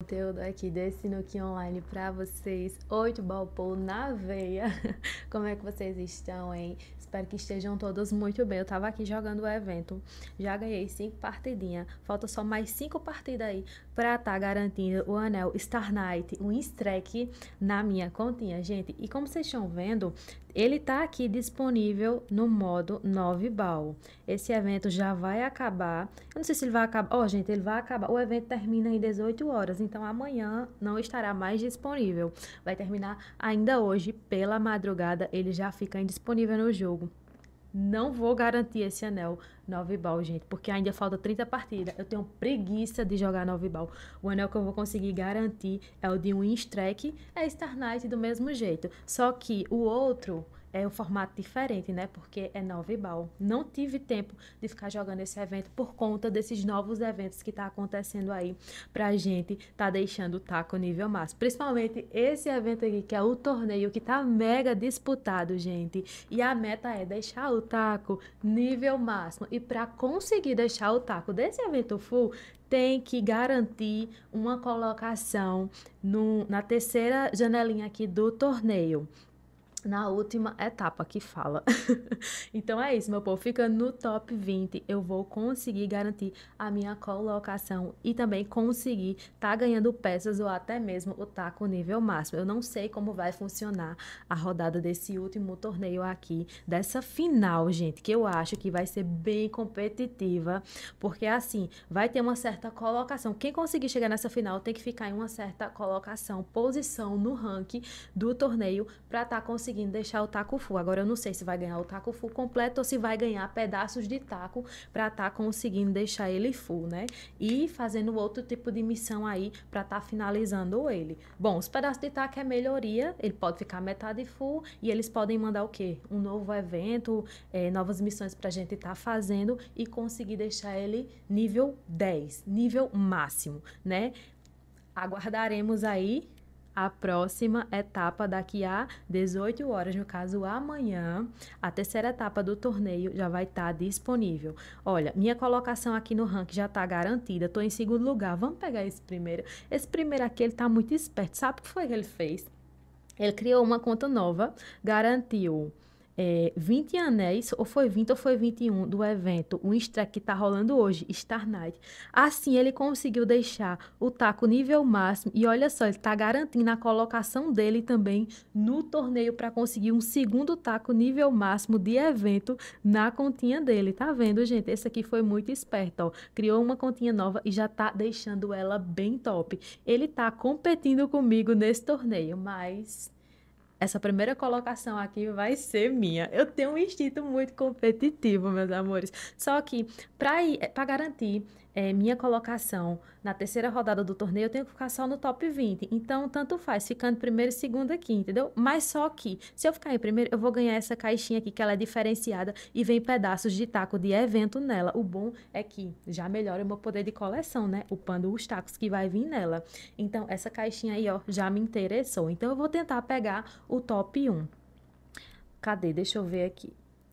conteúdo aqui desse Nuki Online para vocês. Oito balpou na veia. Como é que vocês estão, hein? Espero que estejam todos muito bem. Eu tava aqui jogando o evento. Já ganhei cinco partidinhas. Falta só mais cinco partidas aí pra tá garantindo o anel Star Knight, um streak na minha continha, gente. E como vocês estão vendo, ele está aqui disponível no modo 9 Ball. Esse evento já vai acabar. Eu não sei se ele vai acabar. Ó, oh, gente, ele vai acabar. O evento termina em 18 horas, então amanhã não estará mais disponível. Vai terminar ainda hoje, pela madrugada, ele já fica indisponível no jogo. Não vou garantir esse anel 9 ball, gente, porque ainda falta 30 partidas. Eu tenho preguiça de jogar 9 ball. O anel que eu vou conseguir garantir é o de Winstrek, é Star Knight do mesmo jeito. Só que o outro, é um formato diferente, né? Porque é novibal. Não tive tempo de ficar jogando esse evento por conta desses novos eventos que tá acontecendo aí pra gente tá deixando o taco nível máximo. Principalmente esse evento aqui, que é o torneio que tá mega disputado, gente. E a meta é deixar o taco nível máximo. E para conseguir deixar o taco desse evento full, tem que garantir uma colocação no, na terceira janelinha aqui do torneio na última etapa que fala. então é isso, meu povo. Fica no top 20. Eu vou conseguir garantir a minha colocação e também conseguir tá ganhando peças ou até mesmo o taco nível máximo. Eu não sei como vai funcionar a rodada desse último torneio aqui, dessa final, gente, que eu acho que vai ser bem competitiva, porque assim, vai ter uma certa colocação. Quem conseguir chegar nessa final tem que ficar em uma certa colocação, posição no ranking do torneio para tá conseguindo conseguindo deixar o taco full. Agora eu não sei se vai ganhar o taco full completo ou se vai ganhar pedaços de taco para estar tá conseguindo deixar ele full, né? E fazendo outro tipo de missão aí para estar tá finalizando ele. Bom, os pedaços de taco é melhoria, ele pode ficar metade full e eles podem mandar o quê? Um novo evento, é, novas missões para a gente estar tá fazendo e conseguir deixar ele nível 10, nível máximo, né? Aguardaremos aí a próxima etapa daqui a 18 horas, no caso amanhã, a terceira etapa do torneio já vai estar tá disponível. Olha, minha colocação aqui no ranking já está garantida, estou em segundo lugar. Vamos pegar esse primeiro. Esse primeiro aqui, ele está muito esperto. Sabe o que foi que ele fez? Ele criou uma conta nova, garantiu é, 20 anéis, ou foi 20 ou foi 21, do evento, o Instra que tá rolando hoje, Star Knight. Assim, ele conseguiu deixar o taco nível máximo e olha só, ele tá garantindo a colocação dele também no torneio para conseguir um segundo taco nível máximo de evento na continha dele. Tá vendo, gente? Esse aqui foi muito esperto, ó. Criou uma continha nova e já tá deixando ela bem top. Ele tá competindo comigo nesse torneio, mas essa primeira colocação aqui vai ser minha. Eu tenho um instinto muito competitivo, meus amores. Só que para é, garantir é, minha colocação na terceira rodada do torneio, eu tenho que ficar só no top 20. Então, tanto faz, ficando primeiro, segundo aqui, entendeu? Mas só que, se eu ficar em primeiro, eu vou ganhar essa caixinha aqui, que ela é diferenciada e vem pedaços de taco de evento nela. O bom é que já melhora o meu poder de coleção, né? Upando os tacos que vai vir nela. Então, essa caixinha aí, ó, já me interessou. Então, eu vou tentar pegar o top 1. Cadê? Deixa eu ver aqui.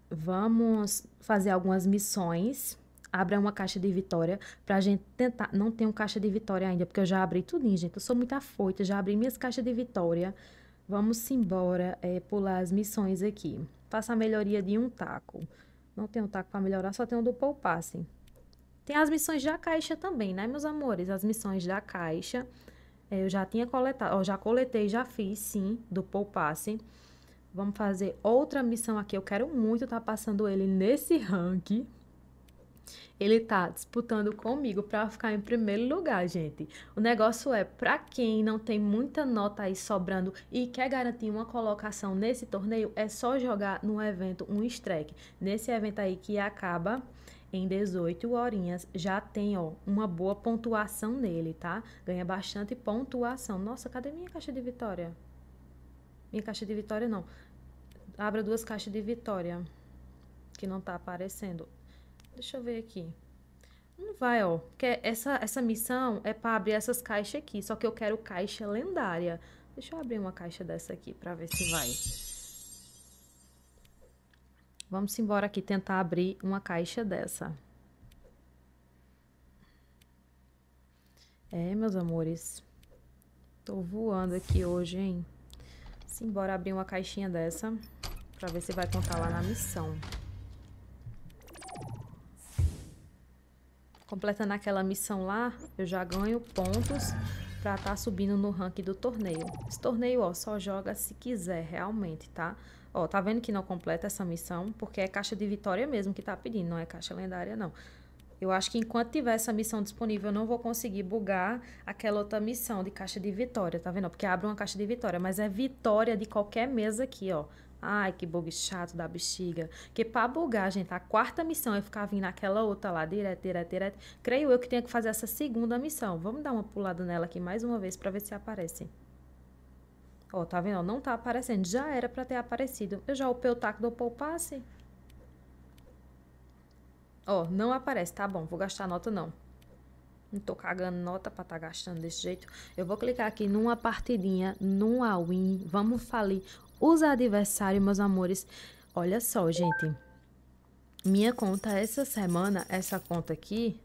Vamos fazer algumas missões abra uma caixa de vitória pra gente tentar. Não tenho caixa de vitória ainda, porque eu já abri tudinho, gente. Eu sou muito afoita, já abri minhas caixas de vitória. Vamos embora é, pular as missões aqui. Faça a melhoria de um taco. Não tenho taco para melhorar, só tenho do poupasse. Tem as missões da caixa também, né, meus amores? As missões da caixa. É, eu já tinha coletado, ó, já coletei, já fiz, sim, do poupasse. Vamos fazer outra missão aqui. Eu quero muito estar tá passando ele nesse rank. Ele tá disputando comigo para ficar em primeiro lugar, gente. O negócio é para quem não tem muita nota aí sobrando e quer garantir uma colocação nesse torneio, é só jogar no evento um strike. Nesse evento aí que acaba em 18 horinhas já tem ó, uma boa pontuação nele, tá? Ganha bastante pontuação. Nossa, cadê minha caixa de vitória? Minha caixa de vitória não. Abra duas caixas de vitória que não tá aparecendo. Deixa eu ver aqui. Não vai, ó. Porque essa, essa missão é para abrir essas caixas aqui. Só que eu quero caixa lendária. Deixa eu abrir uma caixa dessa aqui para ver se vai. Vamos embora aqui tentar abrir uma caixa dessa. É, meus amores. Tô voando aqui hoje, hein? Simbora abrir uma caixinha dessa. Pra ver se vai contar lá na missão. Completando aquela missão lá, eu já ganho pontos para estar tá subindo no ranking do torneio. Esse torneio, ó, só joga se quiser, realmente, tá? Ó, tá vendo que não completa essa missão? Porque é caixa de vitória mesmo que tá pedindo, não é caixa lendária, não. Eu acho que enquanto tiver essa missão disponível, eu não vou conseguir bugar aquela outra missão de caixa de vitória, tá vendo? Porque abre uma caixa de vitória, mas é vitória de qualquer mesa aqui, ó. Ai, que bug chato da bexiga. Que pra bugar, gente, a quarta missão é ficar vindo naquela outra lá, direto, direto, direto. Creio eu que tenho que fazer essa segunda missão. Vamos dar uma pulada nela aqui mais uma vez para ver se aparece. Ó, tá vendo? Não tá aparecendo. Já era para ter aparecido. Eu já upei o taco do poupasse. Ó, não aparece. Tá bom, vou gastar nota não. Não tô cagando nota pra tá gastando desse jeito. Eu vou clicar aqui numa partidinha, num all win. Vamos falir os adversários, meus amores. Olha só, gente. Minha conta essa semana, essa conta aqui,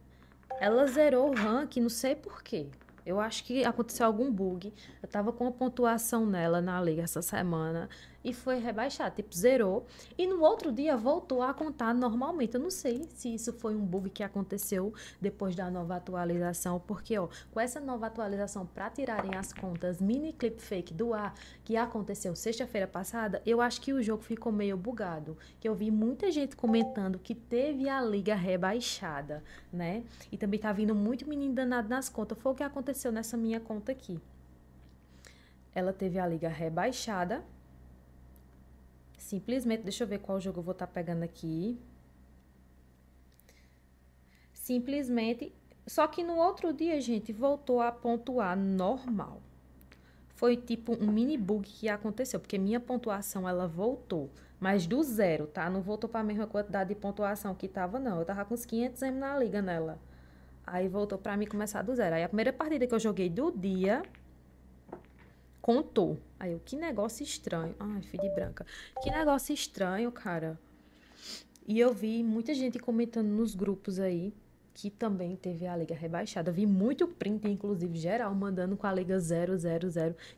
ela zerou o rank, não sei porquê. Eu acho que aconteceu algum bug. Eu tava com a pontuação nela na liga essa semana e foi rebaixado, tipo, zerou. E no outro dia voltou a contar normalmente. Eu não sei se isso foi um bug que aconteceu depois da nova atualização, porque, ó, com essa nova atualização para tirarem as contas mini clip fake do ar, que aconteceu sexta-feira passada, eu acho que o jogo ficou meio bugado. Que eu vi muita gente comentando que teve a liga rebaixada, né? E também tá vindo muito menino danado nas contas. Foi o que aconteceu nessa minha conta aqui. Ela teve a liga rebaixada Simplesmente, deixa eu ver qual jogo eu vou estar tá pegando aqui. Simplesmente, só que no outro dia, gente, voltou a pontuar normal. Foi tipo um mini bug que aconteceu, porque minha pontuação ela voltou, mas do zero, tá? Não voltou para a mesma quantidade de pontuação que tava não. Eu tava com uns 500 M na liga nela. Aí voltou para mim começar do zero. Aí a primeira partida que eu joguei do dia contou. Aí eu, que negócio estranho. Ai, filho de branca. Que negócio estranho, cara. E eu vi muita gente comentando nos grupos aí que também teve a Liga rebaixada. vi muito print, inclusive, geral, mandando com a Liga 000,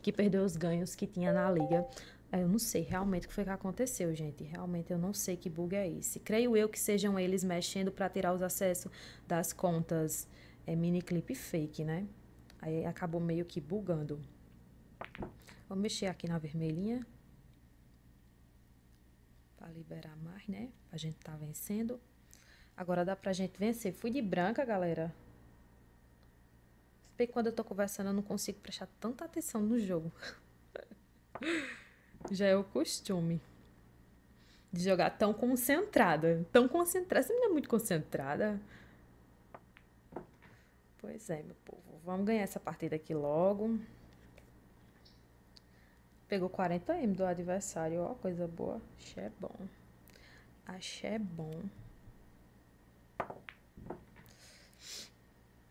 que perdeu os ganhos que tinha na Liga. É, eu não sei realmente o que foi que aconteceu, gente. Realmente eu não sei que bug é esse. Creio eu que sejam eles mexendo para tirar os acessos das contas é, clipe fake, né? Aí acabou meio que bugando. Vou mexer aqui na vermelhinha. Pra liberar mais, né? Pra gente tá vencendo. Agora dá pra gente vencer. Fui de branca, galera. Porque quando eu tô conversando, eu não consigo prestar tanta atenção no jogo. Já é o costume de jogar tão concentrada. Tão concentrada. Essa menina é muito concentrada. Pois é, meu povo. Vamos ganhar essa partida aqui logo. Pegou 40M do adversário, ó, coisa boa. Achei é bom. achei é bom.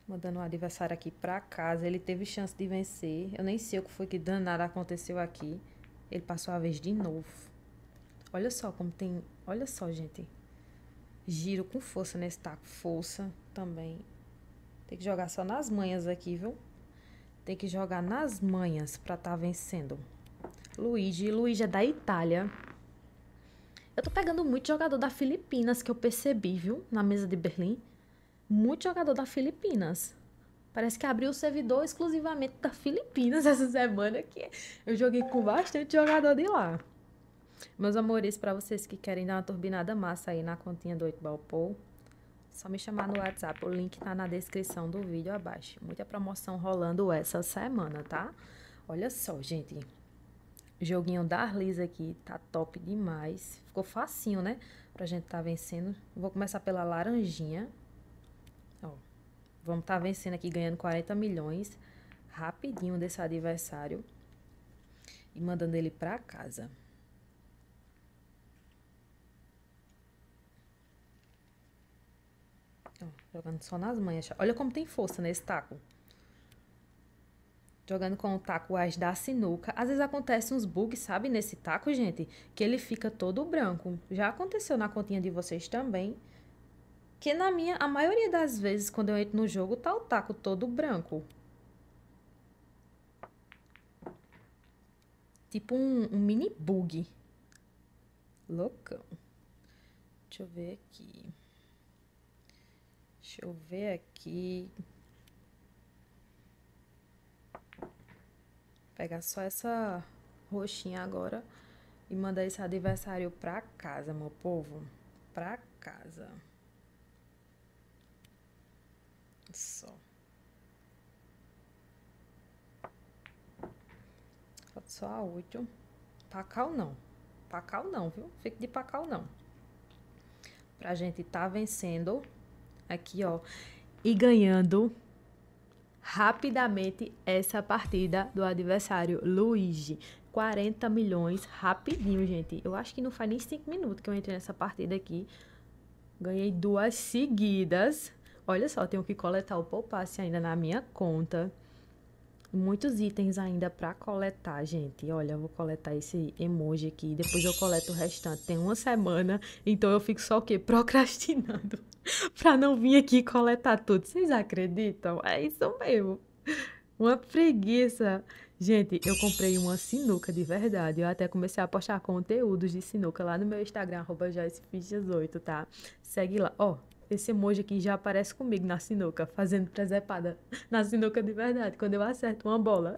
Mandando o adversário aqui pra casa. Ele teve chance de vencer. Eu nem sei o que foi que danada aconteceu aqui. Ele passou a vez de novo. Olha só como tem... Olha só, gente. Giro com força nesse taco. Força também. Tem que jogar só nas manhas aqui, viu? Tem que jogar nas manhas pra tá vencendo. Luigi. Luigi é da Itália. Eu tô pegando muito jogador da Filipinas que eu percebi, viu? Na mesa de Berlim. Muito jogador da Filipinas. Parece que abriu o servidor exclusivamente da Filipinas essa semana que eu joguei com bastante jogador de lá. Meus amores, para vocês que querem dar uma turbinada massa aí na continha do 8 Balpou, só me chamar no WhatsApp, o link tá na descrição do vídeo abaixo. Muita promoção rolando essa semana, tá? Olha só, gente joguinho da Arlis aqui tá top demais. Ficou facinho, né? Pra gente tá vencendo. Vou começar pela laranjinha. Ó, vamos tá vencendo aqui, ganhando 40 milhões. Rapidinho desse adversário. E mandando ele pra casa. Ó, jogando só nas manhas. Olha como tem força nesse taco jogando com o taco as da sinuca, às vezes acontece uns bugs, sabe, nesse taco, gente, que ele fica todo branco. Já aconteceu na continha de vocês também. Que na minha, a maioria das vezes, quando eu entro no jogo, tá o taco todo branco. Tipo um, um mini bug. Loucão. Deixa eu ver aqui. Deixa eu ver aqui. pegar só essa roxinha agora e mandar esse adversário pra casa, meu povo. Pra casa. Só. Falta só a 8. Pacal não. Pacal não, viu? Fique de pacal não. Pra gente tá vencendo aqui, ó, e ganhando rapidamente essa partida do adversário Luigi. 40 milhões rapidinho, gente. Eu acho que não faz nem 5 minutos que eu entrei nessa partida aqui. Ganhei duas seguidas. Olha só, tenho que coletar o poupasse ainda na minha conta muitos itens ainda para coletar, gente. Olha, eu vou coletar esse emoji aqui, depois eu coleto o restante. Tem uma semana, então eu fico só o quê? Procrastinando para não vir aqui coletar tudo. Vocês acreditam? É isso mesmo. Uma preguiça. Gente, eu comprei uma sinuca de verdade. Eu até comecei a postar conteúdos de sinuca lá no meu Instagram, arroba 8 tá? Segue lá. Ó, oh, esse emoji aqui já aparece comigo na sinuca, fazendo presepada. Na sinuca de verdade, quando eu acerto uma bola.